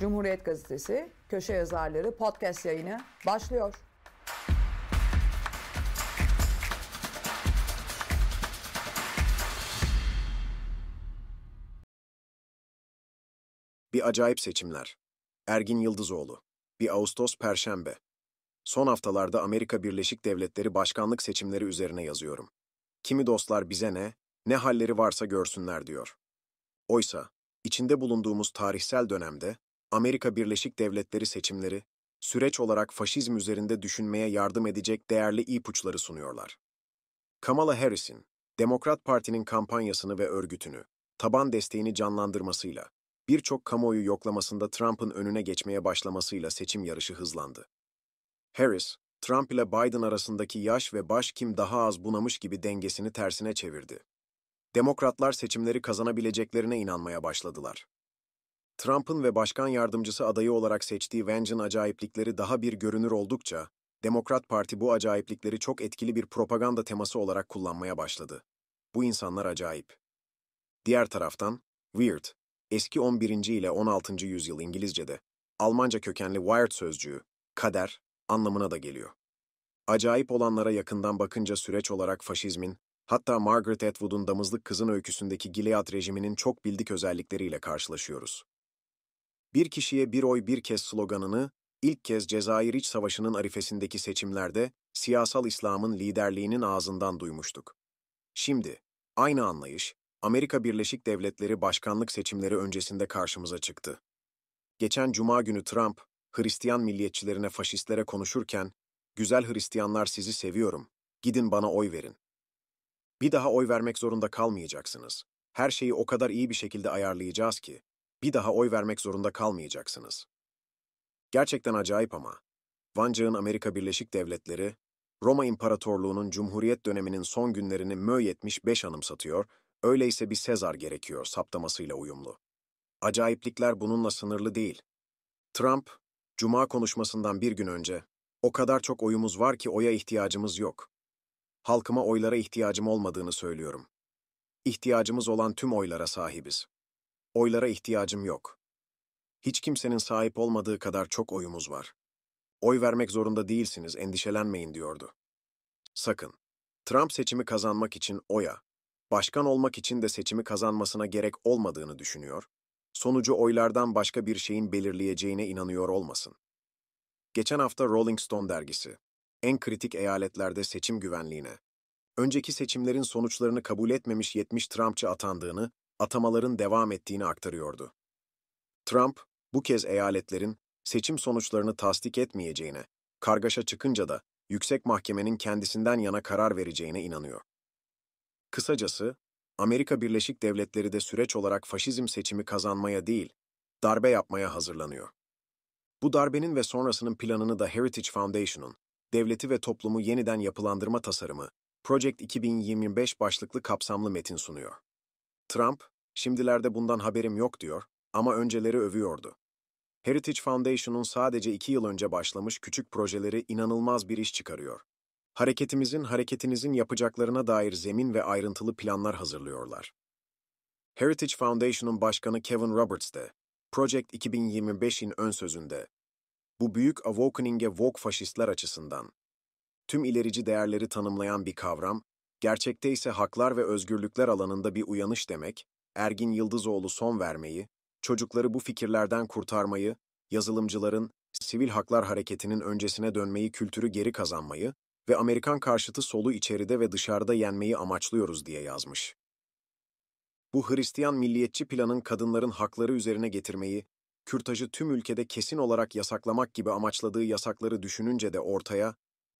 Cumhuriyet Gazetesi köşe yazarları podcast yayını başlıyor. Bir acayip seçimler. Ergin Yıldızoğlu. Bir Ağustos Perşembe. Son haftalarda Amerika Birleşik Devletleri başkanlık seçimleri üzerine yazıyorum. Kimi dostlar bize ne, ne halleri varsa görsünler diyor. Oysa içinde bulunduğumuz tarihsel dönemde Amerika Birleşik Devletleri seçimleri, süreç olarak faşizm üzerinde düşünmeye yardım edecek değerli ipuçları sunuyorlar. Kamala Harris'in, Demokrat Parti'nin kampanyasını ve örgütünü, taban desteğini canlandırmasıyla, birçok kamuoyu yoklamasında Trump'ın önüne geçmeye başlamasıyla seçim yarışı hızlandı. Harris, Trump ile Biden arasındaki yaş ve baş kim daha az bunamış gibi dengesini tersine çevirdi. Demokratlar seçimleri kazanabileceklerine inanmaya başladılar. Trump'ın ve başkan yardımcısı adayı olarak seçtiği Vance'ın acayiplikleri daha bir görünür oldukça, Demokrat Parti bu acayiplikleri çok etkili bir propaganda teması olarak kullanmaya başladı. Bu insanlar acayip. Diğer taraftan, weird, eski 11. ile 16. yüzyıl İngilizce'de, Almanca kökenli wired sözcüğü, kader, anlamına da geliyor. Acayip olanlara yakından bakınca süreç olarak faşizmin, hatta Margaret Atwood'un Damızlık Kızın Öyküsü'ndeki Gilead rejiminin çok bildik özellikleriyle karşılaşıyoruz bir kişiye bir oy bir kez sloganını ilk kez Cezayir İç Savaşı'nın arifesindeki seçimlerde siyasal İslam'ın liderliğinin ağzından duymuştuk. Şimdi aynı anlayış Amerika Birleşik Devletleri başkanlık seçimleri öncesinde karşımıza çıktı. Geçen cuma günü Trump Hristiyan milliyetçilerine faşistlere konuşurken "Güzel Hristiyanlar sizi seviyorum. Gidin bana oy verin." Bir daha oy vermek zorunda kalmayacaksınız. Her şeyi o kadar iyi bir şekilde ayarlayacağız ki bir daha oy vermek zorunda kalmayacaksınız. Gerçekten acayip ama. Vancık'ın Amerika Birleşik Devletleri, Roma İmparatorluğu'nun Cumhuriyet döneminin son günlerini mö 75 satıyor. öyleyse bir Sezar gerekiyor saptamasıyla uyumlu. Acayiplikler bununla sınırlı değil. Trump, Cuma konuşmasından bir gün önce, o kadar çok oyumuz var ki oya ihtiyacımız yok. Halkıma oylara ihtiyacım olmadığını söylüyorum. İhtiyacımız olan tüm oylara sahibiz. Oylara ihtiyacım yok. Hiç kimsenin sahip olmadığı kadar çok oyumuz var. Oy vermek zorunda değilsiniz, endişelenmeyin diyordu. Sakın. Trump seçimi kazanmak için oya, başkan olmak için de seçimi kazanmasına gerek olmadığını düşünüyor, sonucu oylardan başka bir şeyin belirleyeceğine inanıyor olmasın. Geçen hafta Rolling Stone dergisi, en kritik eyaletlerde seçim güvenliğine, önceki seçimlerin sonuçlarını kabul etmemiş 70 Trumpçı atandığını atamaların devam ettiğini aktarıyordu. Trump, bu kez eyaletlerin seçim sonuçlarını tasdik etmeyeceğine, kargaşa çıkınca da yüksek mahkemenin kendisinden yana karar vereceğine inanıyor. Kısacası, Amerika Birleşik Devletleri de süreç olarak faşizm seçimi kazanmaya değil, darbe yapmaya hazırlanıyor. Bu darbenin ve sonrasının planını da Heritage Foundation'un, devleti ve toplumu yeniden yapılandırma tasarımı, Project 2025 başlıklı kapsamlı metin sunuyor. Trump, şimdilerde bundan haberim yok diyor ama önceleri övüyordu. Heritage Foundation'un sadece iki yıl önce başlamış küçük projeleri inanılmaz bir iş çıkarıyor. Hareketimizin, hareketinizin yapacaklarına dair zemin ve ayrıntılı planlar hazırlıyorlar. Heritage Foundation'un başkanı Kevin Roberts de, Project 2025'in ön sözünde, bu büyük awakening'e woke faşistler açısından, tüm ilerici değerleri tanımlayan bir kavram gerçekte ise haklar ve özgürlükler alanında bir uyanış demek, Ergin Yıldızoğlu son vermeyi, çocukları bu fikirlerden kurtarmayı, yazılımcıların, sivil haklar hareketinin öncesine dönmeyi kültürü geri kazanmayı ve Amerikan karşıtı solu içeride ve dışarıda yenmeyi amaçlıyoruz diye yazmış. Bu Hristiyan milliyetçi planın kadınların hakları üzerine getirmeyi, kürtajı tüm ülkede kesin olarak yasaklamak gibi amaçladığı yasakları düşününce de ortaya,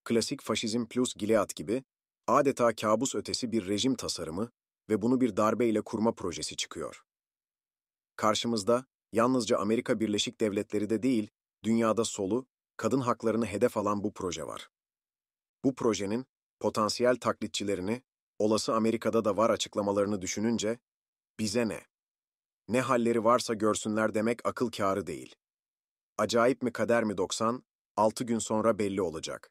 klasik faşizm plus gileat gibi adeta kabus ötesi bir rejim tasarımı ve bunu bir darbe ile kurma projesi çıkıyor. Karşımızda yalnızca Amerika Birleşik Devletleri de değil, dünyada solu, kadın haklarını hedef alan bu proje var. Bu projenin potansiyel taklitçilerini, olası Amerika'da da var açıklamalarını düşününce, bize ne? Ne halleri varsa görsünler demek akıl kârı değil. Acayip mi kader mi 90, 6 gün sonra belli olacak.